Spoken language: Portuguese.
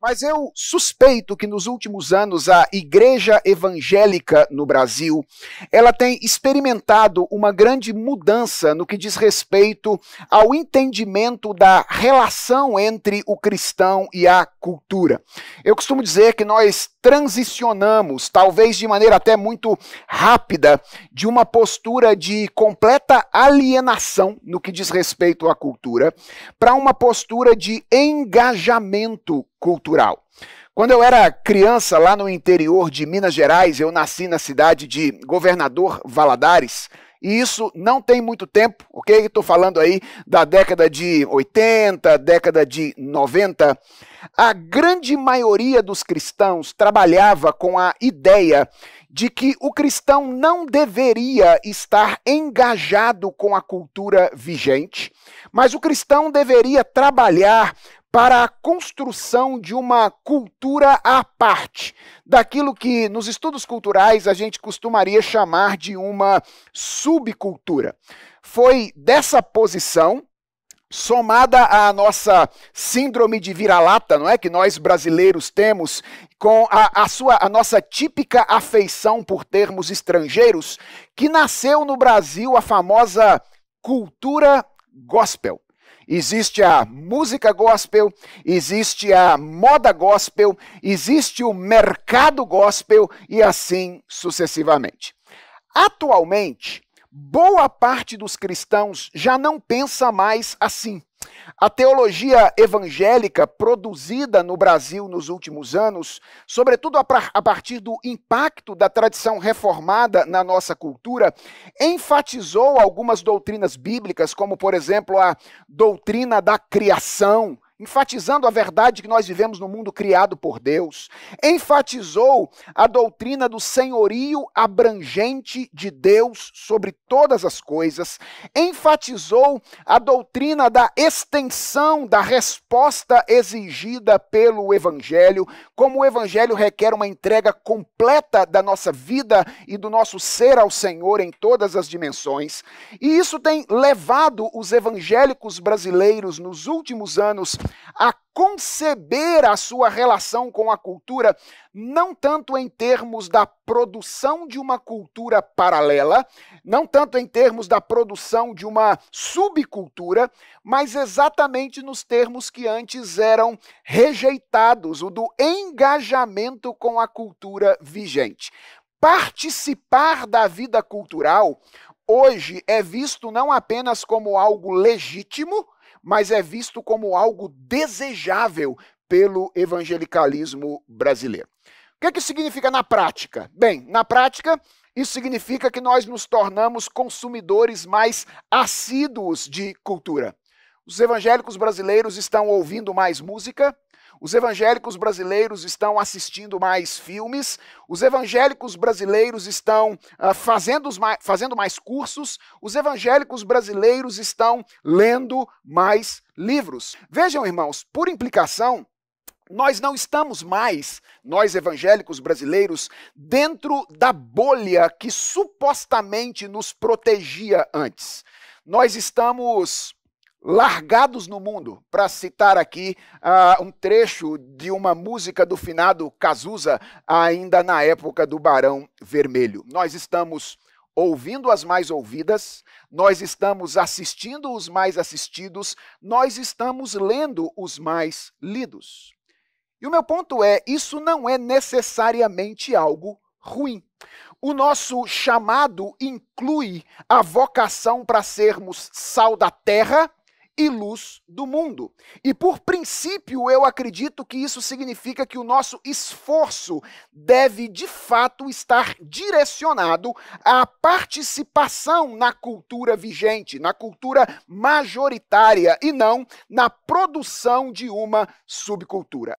Mas eu suspeito que nos últimos anos a igreja evangélica no Brasil, ela tem experimentado uma grande mudança no que diz respeito ao entendimento da relação entre o cristão e a cultura. Eu costumo dizer que nós transicionamos, talvez de maneira até muito rápida, de uma postura de completa alienação no que diz respeito à cultura para uma postura de engajamento cultural. Quando eu era criança lá no interior de Minas Gerais, eu nasci na cidade de Governador Valadares. E isso não tem muito tempo, ok? Estou falando aí da década de 80, década de 90. A grande maioria dos cristãos trabalhava com a ideia de que o cristão não deveria estar engajado com a cultura vigente, mas o cristão deveria trabalhar para a construção de uma cultura à parte, daquilo que nos estudos culturais a gente costumaria chamar de uma subcultura. Foi dessa posição somada à nossa síndrome de vira-lata, não é? Que nós brasileiros temos com a, a, sua, a nossa típica afeição por termos estrangeiros, que nasceu no Brasil a famosa cultura gospel existe a música gospel, existe a moda gospel, existe o mercado gospel e assim sucessivamente. Atualmente, boa parte dos cristãos já não pensa mais assim. A teologia evangélica produzida no Brasil nos últimos anos, sobretudo a partir do impacto da tradição reformada na nossa cultura, enfatizou algumas doutrinas bíblicas, como, por exemplo, a doutrina da criação enfatizando a verdade que nós vivemos no mundo criado por Deus, enfatizou a doutrina do senhorio abrangente de Deus sobre todas as coisas, enfatizou a doutrina da extensão da resposta exigida pelo Evangelho, como o Evangelho requer uma entrega completa da nossa vida e do nosso ser ao Senhor em todas as dimensões. E isso tem levado os evangélicos brasileiros nos últimos anos a conceber a sua relação com a cultura, não tanto em termos da produção de uma cultura paralela, não tanto em termos da produção de uma subcultura, mas exatamente nos termos que antes eram rejeitados o do engajamento com a cultura vigente. Participar da vida cultural hoje é visto não apenas como algo legítimo mas é visto como algo desejável pelo evangelicalismo brasileiro. O que, é que significa na prática? Bem, na prática, isso significa que nós nos tornamos consumidores mais assíduos de cultura. Os evangélicos brasileiros estão ouvindo mais música, os evangélicos brasileiros estão assistindo mais filmes, os evangélicos brasileiros estão uh, fazendo, mais, fazendo mais cursos, os evangélicos brasileiros estão lendo mais livros. Vejam, irmãos, por implicação, nós não estamos mais, nós evangélicos brasileiros, dentro da bolha que supostamente nos protegia antes. Nós estamos largados no mundo, para citar aqui uh, um trecho de uma música do finado Cazuza, ainda na época do Barão Vermelho. Nós estamos ouvindo as mais ouvidas, nós estamos assistindo os mais assistidos, nós estamos lendo os mais lidos. E o meu ponto é: isso não é necessariamente algo ruim. O nosso chamado inclui a vocação para sermos sal da terra e luz do mundo. E por princípio, eu acredito que isso significa que o nosso esforço deve de fato estar direcionado à participação na cultura vigente, na cultura majoritária e não na produção de uma subcultura.